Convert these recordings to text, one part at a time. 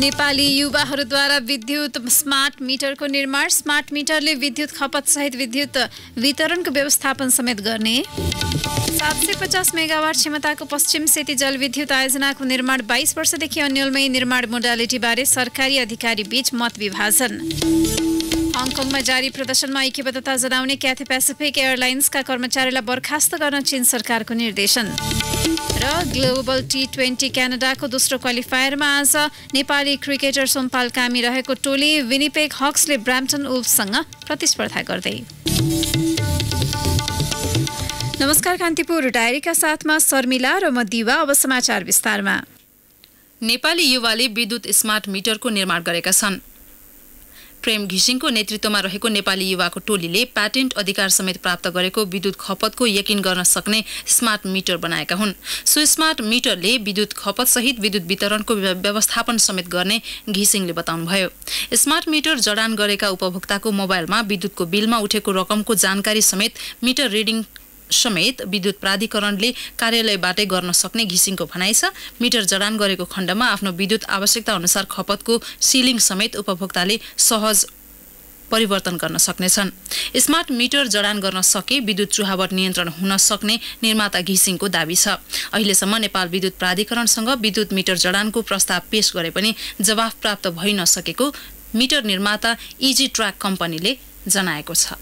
नेपाली युवाहरूद्वारा विद्युत स्मार्ट मिटरको निर्माण स्मार्ट मिटरले विद्युत खपत सहित विद्युत वितरणको व्यवस्थापन समेत गर्ने सात सय पचास मेगावाट क्षमताको पश्चिम सेती जलविद्युत आयोजनाको निर्माण बाइस वर्षदेखि अन्यलमै निर्माण मोडालिटीबारे सरकारी अधिकारी बीच मत विभाजन हङकङमा जारी प्रदर्शनमा ऐक्यबद्धता जनाउने क्याथे पेसिफिक एयरलाइन्सका कर्मचारीलाई बर्खास्त गर्न चीन सरकारको निर्देशन र ग्लोबल टी ट्वेन्टी क्यानाडाको दोस्रो क्वालिफायरमा आज नेपाली क्रिकेटर सोमपाल कामी रहेको टोली विनिपेक हक्सले ब्राम्टन उल्फसँग प्रतिस्पर्धा गर्दै नमस्कार कान्तिपुर डायरीका साथमा शर्मिला र म दिवा अब समाचार विस्तारमा नेपाली युवाले विद्युत स्मार्ट मिटरको निर्माण गरेका छन् प्रेम घिसिङको नेतृत्वमा रहेको नेपाली युवाको टोलीले प्याटेन्ट अधिकार समेत प्राप्त गरेको विद्युत खपतको यकिन गर्न सक्ने स्मार्ट मिटर बनाएका हुन् सो स्मार्ट मिटरले विद्युत खपत सहित विद्युत वितरणको व्यवस्थापन समेत गर्ने घिसिङले बताउनुभयो स्मार्ट मिटर जडान गरेका उपभोक्ताको मोबाइलमा विद्युतको बिलमा उठेको रकमको जानकारी समेत मिटर रिडिङ समेत विद्युत प्राधिकरणले कार्यालयबाटै गर्न सक्ने घिसिङको भनाइ छ मिटर जडान गरेको खण्डमा आफ्नो विद्युत आवश्यकता अनुसार खपतको सिलिङ समेत उपभोक्ताले सहज परिवर्तन गर्न सक्नेछन् स्मार्ट मिटर जडान गर्न सके विद्युत चुहावट नियन्त्रण हुन सक्ने निर्माता घिसिङको दावी छ अहिलेसम्म नेपाल विद्युत प्राधिकरणसँग विद्युत मिटर जडानको प्रस्ताव पेश गरे पनि जवाफ प्राप्त भइ नसकेको मिटर निर्माता इजी ट्र्याक कम्पनीले जनाएको छ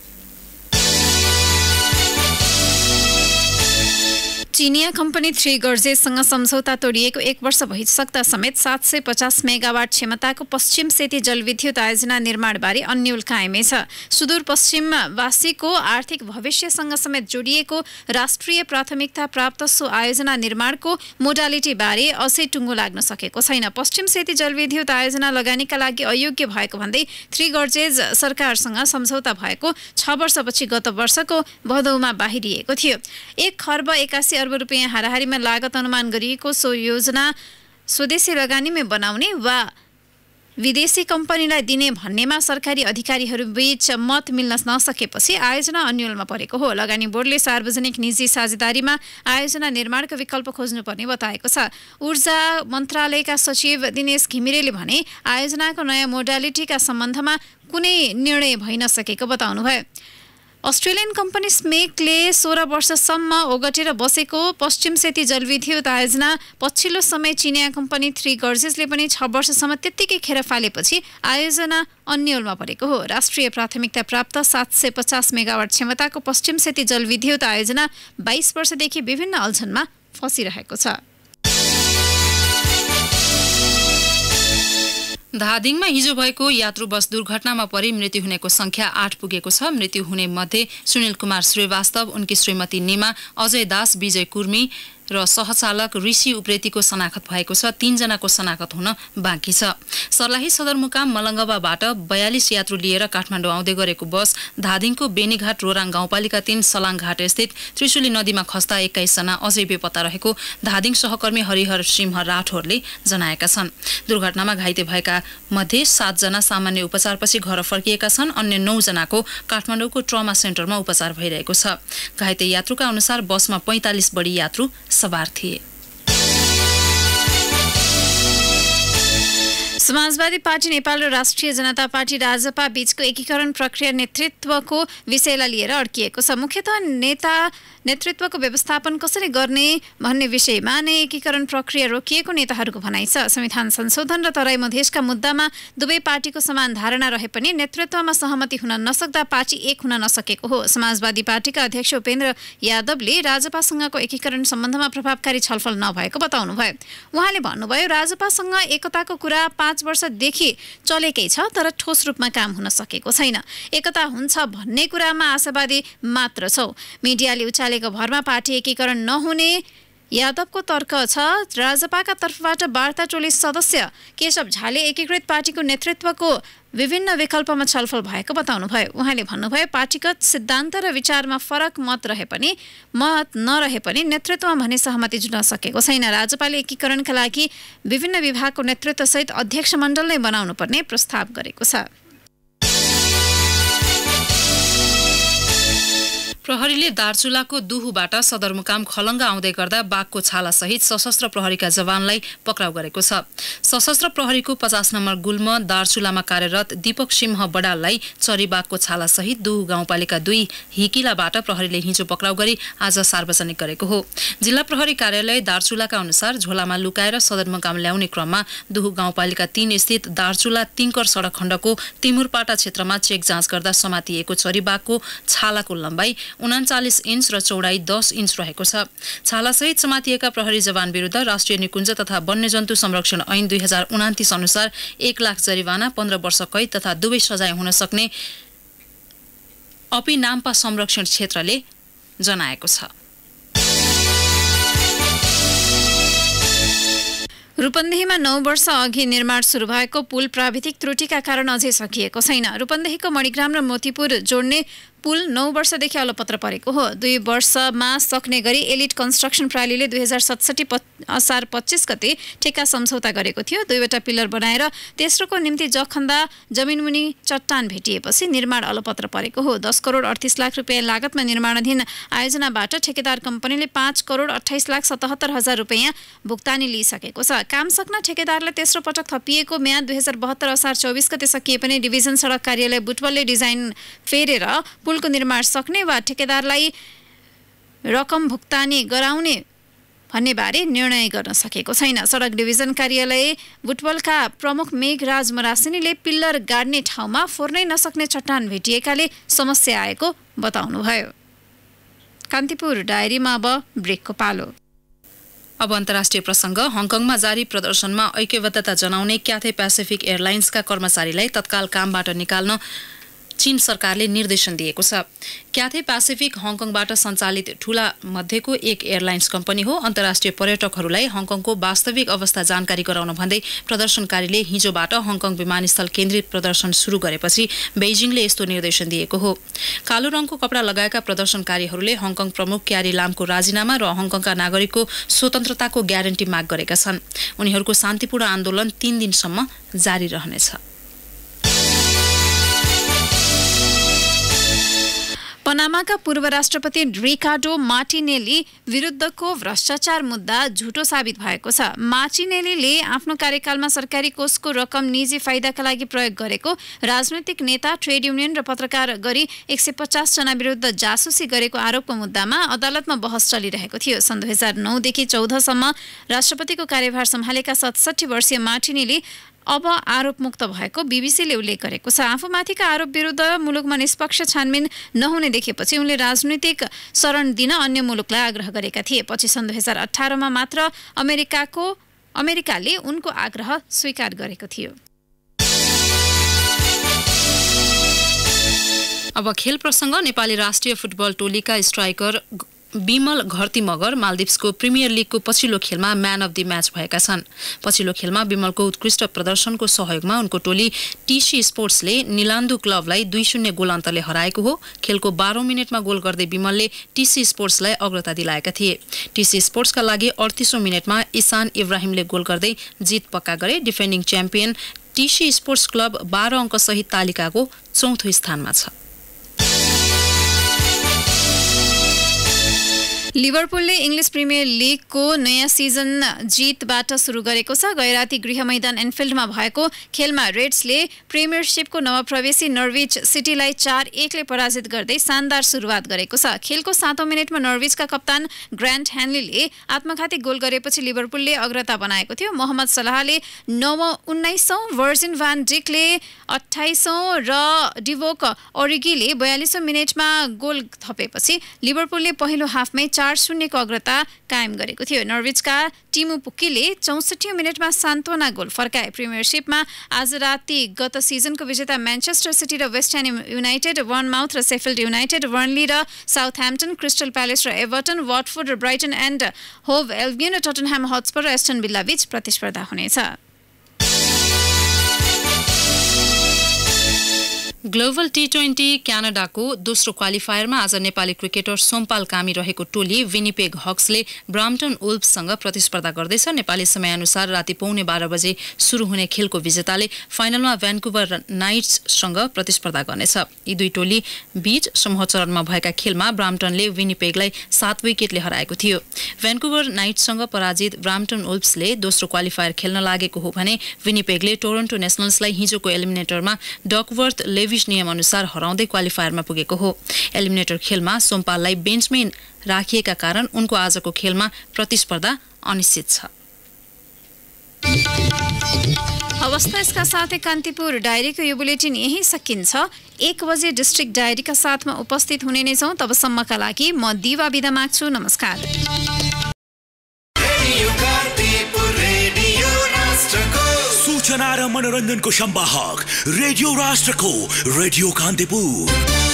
चिनिया कम्पनी थ्री गर्जेसँग सम्झौता तोडिएको एक वर्ष भइसक्दा समेत सात सय पचास मेगावाट क्षमताको पश्चिम सेती जलविद्युत आयोजना निर्माणबारे अन्यल कायमै छ सुदूरपश्चिमवासीको आर्थिक भविष्यसँग समेत जोडिएको राष्ट्रिय प्राथमिकता प्राप्त सो आयोजना निर्माणको मोडालिटीबारे अझै टुङ्गो लाग्न सकेको छैन पश्चिम सेती जलविद्युत आयोजना लगानीका लागि अयोग्य भएको भन्दै थ्री गर्जेज सरकारसँग सम्झौता भएको छ वर्षपछि गत वर्षको भदौमा बाहिरिएको थियो एक खर्ब एकासी अर्ब रुपियाँ हाराहारीमा लागत अनुमान गरिएको सो योजना स्वदेशी लगानीमै बनाउने वा विदेशी कम्पनीलाई दिने भन्नेमा सरकारी अधिकारीहरूबीच मत मिल्न नसकेपछि आयोजना अन्यलमा परेको हो लगानी बोर्डले सार्वजनिक निजी साझेदारीमा आयोजना निर्माणको विकल्प खोज्नुपर्ने बताएको छ ऊर्जा मन्त्रालयका सचिव दिनेश घिमिरेले भने आयोजनाको नयाँ मोडालिटीका सम्बन्धमा कुनै निर्णय भइ नसकेको बताउनुभयो अस्ट्रेलियन कम्पनी स्मेकले सोह्र वर्षसम्म ओगटेर बसेको पश्चिम सेती जलविद्युत आयोजना पछिल्लो समय चिनिया कम्पनी थ्री गर्जेसले पनि छ वर्षसम्म त्यत्तिकै खेर फालेपछि आयोजना अन्यलमा परेको हो राष्ट्रिय प्राथमिकता प्राप्त सात सय पचास मेगावाट क्षमताको पश्चिम सेती जलविद्युत आयोजना बाइस वर्षदेखि विभिन्न अल्छनमा फँसिरहेको छ धादिङमा हिजो भएको यात्रु बस दुर्घटनामा परि मृत्यु हुनेको संख्या आठ पुगेको छ मृत्यु हुने मध्ये सुनिल कुमार श्रीवास्तव उनकी श्रीमती निमा अजय दास विजय कुर्मी र सहचालक ऋषि उप्रेतीको शनाखत भएको छ तीनजनाको शनाखत हुन बाँकी छ सर्लाही सदरमुकाम मलङ्गवाबाट बयालिस यात्रु लिएर काठमाडौँ आउँदै गरेको बस धादिङको बेनीघाट रोराङ गाउँपालिका तीन सलाङघाट स्थित त्रिशुली नदीमा खस्दा एक्काइसजना अझै बेपत्ता रहेको धादिङ सहकर्मी हरिहर सिंह राठौरले जनाएका छन् दुर्घटनामा घाइते भएका मध्ये सातजना सामान्य उपचारपछि घर फर्किएका छन् अन्य नौजनाको काठमाडौँको ट्रमा सेन्टरमा उपचार भइरहेको छ घाइते यात्रुका अनुसार बसमा पैँतालिस बढी यात्रु सवार थिए समाजवादी पार्टी नेपाल र राष्ट्रिय जनता पार्टी राजपा बीचको एकीकरण प्रक्रिया नेतृत्वको विषयलाई लिएर अड्किएको छ मुख्यत नेता नेतृत्वको व्यवस्थापन कसरी गर्ने भन्ने विषयमा नै एकीकरण प्रक्रिया रोकिएको नेताहरूको भनाइ छ संविधान संशोधन र तराई मधेसका मुद्दामा दुवै पार्टीको समान धारणा रहे पनि नेतृत्वमा सहमति हुन नसक्दा पार्टी एक हुन नसकेको हो समाजवादी पार्टीका अध्यक्ष उपेन्द्र यादवले राजपासँगको एकीकरण सम्बन्धमा प्रभावकारी छलफल नभएको बताउनुभयो उहाँले भन्नुभयो राजपासँग एकताको कुरा पाँच वर्षदेखि चलेकै छ तर ठोस रूपमा काम हुन सकेको छैन एकता हुन्छ भन्ने कुरामा आशावादी मात्र छौ मिडियाले उचाले गरेको भरमा पार्टी एकीकरण नहुने यादवको तर्क छ राजपाका तर्फबाट वार्ता टोली सदस्य केशव झाले एकीकृत पार्टीको नेतृत्वको विभिन्न विकल्पमा छलफल भएको बताउनुभयो उहाँले भन्नुभयो पार्टीगत सिद्धान्त र विचारमा फरक मत रहे पनि मत नरहे पनि नेतृत्वमा भने सहमति जुट्न सकेको छैन राज्यपालले एकीकरणका लागि विभिन्न विभागको नेतृत्वसहित अध्यक्ष मण्डल नै बनाउनुपर्ने प्रस्ताव गरेको छ प्रहरीले दार्चुलाको दुहुबाट सदरमुकाम खलङ्गा आउँदै गर्दा बाघको छालासहित सशस्त्र प्रहरीका जवानलाई पक्राउ गरेको छ सशस्त्र प्रहरीको पचास नम्बर गुल्म दार्चुलामा कार्यरत दीपक सिंह बडाललाई चरी बाघको छालासहित दुहु गाउँपालिका दुई हिकिलाबाट प्रहरीले हिजो पक्राउ गरी आज सार्वजनिक गरेको हो जिल्ला प्रहरी कार्यालय दार्चुलाका अनुसार झोलामा लुकाएर सदरमुकाम ल्याउने क्रममा दुहु गाउँपालिका तीन स्थित दार्चुला तिङ्कर सडक खण्डको तिमुरपाटा क्षेत्रमा चेक जाँच गर्दा समातिएको चरी बाघको छालाको लम्बाइ उनाचालिस इन्च र चौडाई दस इन्च रहेको छ छालासहित समातिएका प्रहरी जवान विरुद्ध राष्ट्रिय निकुञ्ज तथा वन्यजन्तु संरक्षण ऐन दुई हजार उनातिस अनुसार एक लाख जरिवाना पन्ध्र वर्ष कैद तथा दुवै सजाय हुन सक्ने अपिनाम्पा संरक्षण क्षेत्रले जनाएको छ रूपन्देहीमा नौ वर्ष अघि निर्माण सुरु भएको पुल प्राविधिक त्रुटिका कारण अझै सकिएको छैन रूपन्देहीको मणिग्राम र मोतीपुर जोड्ने पुल नौ वर्षदेखि अलपत्र परेको हो दुई वर्षमा सक्ने गरी एलिट कन्स्ट्रक्सन प्रणालीले दुई हजार सतसठी असार पच्चिस गते ठेक्का सम्झौता गरेको थियो दुईवटा पिलर बनाएर तेस्रोको निम्ति जखन्दा जमिनमुनि चट्टान भेटिएपछि निर्माण अलपत्र परेको हो दस करोड अडतिस लाख रुपियाँ लागतमा निर्माणाधीन आयोजनाबाट ठेकेदार कम्पनीले पाँच करोड अठाइस लाख सतहत्तर हजार रुपियाँ भुक्तानी लिइसकेको छ काम सक्न ठेकेदारलाई तेस्रो पटक थपिएको म्याद दुई हजार बहत्तर असार चौबिस गते सकिए पनि डिभिजन सडक कार्यालय बुटवलले डिजाइन फेरेर पुल पुलको निर्माण सक्ने वा ठेकेदारलाई रकम भुक्तानी गराउने भन्ने बारे निर्णय गर्न सकेको छैन सडक डिभिजन कार्यालय बुटवलका प्रमुख मेघराज मरासिनीले पिल्लर गाड्ने ठाउँमा फोर्नै नसक्ने चट्टान भेटिएकाले समस्या आएको बताउनुभयो कान्तिपुर डायरीमा अब ब्रेकको पालो अब अन्तर्राष्ट्रिय प्रसङ्ग हङकङमा जारी प्रदर्शनमा ऐक्यबद्धता जनाउने क्याथे पेसिफिक एयरलाइन्सका कर्मचारीलाई तत्काल कामबाट निकाल्न चीन सरकारले निर्देशन दिएको छ क्याथे पेसिफिक हङकङबाट सञ्चालित ठुला मध्येको एक एयरलाइन्स कम्पनी हो अन्तर्राष्ट्रिय पर्यटकहरूलाई हङकङको वास्तविक अवस्था जानकारी गराउन भन्दै प्रदर्शनकारीले हिजोबाट हङकङ विमानस्थल केन्द्रित प्रदर्शन सुरु गरेपछि बेजिङले यस्तो निर्देशन दिएको हो कालो रङको कपडा लगाएका प्रदर्शनकारीहरूले हङकङ प्रमुख क्यारी लामको राजीनामा र हङकङका नागरिकको स्वतन्त्रताको ग्यारेन्टी माग गरेका छन् उनीहरूको शान्तिपूर्ण आन्दोलन तीन दिनसम्म जारी रहनेछ पनामाका पूर्व राष्ट्रपति रिकार्डो मार्टिनेली विरुद्धको भ्रष्टाचार मुद्दा झुटो साबित भएको छ मार्टिनेलीले आफ्नो कार्यकालमा सरकारी कोषको रकम निजी फाइदाका लागि प्रयोग गरेको राजनैतिक नेता ट्रेड युनियन र पत्रकार गरी एक सय पचासजना विरुद्ध जासुसी गरेको आरोपको मुद्दामा अदालतमा बहस चलिरहेको थियो सन् दुई हजार नौदेखि चौधसम्म राष्ट्रपतिको कार्यभार सम्हालेका सतसठी वर्षीय मार्टिनेली अब आरोपमुक्त भएको बिबिसीले उल्लेख गरेको छ आफूमाथिका आरोप विरुद्ध मुलुकमा निष्पक्ष छानबिन नहुने देखेपछि उनले राजनीतिक शरण दिन अन्य मुलुकलाई आग्रह गरेका थिए पछि सन् दुई हजार अठारमा मात्र अमेरिकाको अमेरिकाले उनको आग्रह स्वीकार गरेको थियो अब खेल प्रसङ्ग नेपाली राष्ट्रिय फुटबल टोलीका स्ट्राइकर विमल घरती मगर मालदिप्सको प्रिमियर लिगको पछिल्लो खेलमा म्यान अफ दि म्याच भएका छन् पछिल्लो खेलमा विमलको उत्कृष्ट प्रदर्शनको सहयोगमा उनको टोली टिसी स्पोर्ट्सले निलान्दु क्लबलाई दुई शून्य गोल अन्तरले हराएको हो खेलको बाह्रौँ मिनटमा गोल गर्दै विमलले टिसी स्पोर्ट्सलाई अग्रता दिलाएका थिए टिसी स्पोर्ट्सका लागि अडतिसौँ मिनटमा इसान इब्राहिमले गोल गर्दै जित पक्का गरे defending champion TC sports club बाह्र अङ्कसहित तालिकाको चौथो स्थानमा छ लिभरपुलले इङ्ग्लिस प्रिमियर लिगको नयाँ सिजन जितबाट सुरु गरेको छ गैराती गृह मैदान एनफिल्डमा भएको खेलमा रेड्सले प्रिमियरसिपको नवप्रवेशी नर्विच सिटीलाई चार एकले पराजित गर्दै शानदार सुरुवात गरेको छ खेलको सातौँ मिनटमा नर्विचका कप्तान ग्रान्ड ह्यान्लीले आत्मघाती गोल गरेपछि लिभरपुलले अग्रता बनाएको थियो मोहम्मद सलाहले नव उन्नाइसौँ भर्जिन भान डिकले अठाइसौँ र डिभोक ओरिगीले बयालिसौँ मिनटमा गोल थपेपछि लिभरपुलले पहिलो हाफमै चार शून्यको अग्रता कायम गरेको थियो नर्वेजका टिमु पुक्कीले चौसठी मिनटमा सान्त्वना गोल फर्काए प्रिमियरसिपमा आज राति गत सिजनको विजेता म्यान्चेस्टर सिटी र West Ham United Bournemouth र सेफिल्ड युनाइटेड वर्नली र साउथ ह्याम्पटन क्रिस्टल प्यालेस र एभर्टन वाटफोर्ड र ब्राइटन एन्ड होभ एल्बियन र टटनह्याम हट्सपर र एस्टन बिल्ला प्रतिस्पर्धा हुनेछ ग्लोबल टी ट्वेन्टी क्यानाडाको दोस्रो क्वालिफायरमा आज नेपाली क्रिकेटर सोमपाल कामी रहेको टोली विनिपेग हक्सले ब्राम्टन उल्फसँग प्रतिस्पर्धा गर्दैछ नेपाली समयअनुसार राति पौने बाह्र बजे सुरु हुने खेलको विजेताले फाइनलमा भ्यान्कुभर नाइट्ससँग प्रतिस्पर्धा गर्नेछ यी दुई टोली बीच समूह चरणमा भएका खेलमा ब्राम्टनले विनिपेगलाई सात विकेटले हराएको थियो भ्यान्कुभर नाइट्ससँग पराजित ब्राम्टन उल्फ्सले दोस्रो क्वालिफायर खेल्न लागेको हो भने विनिपेगले टोरन्टो नेसनल्सलाई हिजोको एलिमिनेटरमा डकवर्थ डेभिस नियमअनुसार हराउँदै क्वालिफायरमा पुगेको हो एलिमिनेटर खेलमा सोमपाललाई बेन्चमेन राखिएका कारण उनको आजको खेलमा प्रतिस्पर्धा अनिश्चित छ अवस्था यसका साथै कान्तिपुर डायरीको यो बुलेटिन यहीँ सकिन्छ एक बजे डिस्ट्रिक्ट डायरीका साथमा उपस्थित हुने नै छौँ तबसम्मका लागि म दिवा विदा माग्छु नमस्कार बना रहा मनोरंजन को शंबाहक रेडियो राष्ट्र को रेडियो कांतिपुर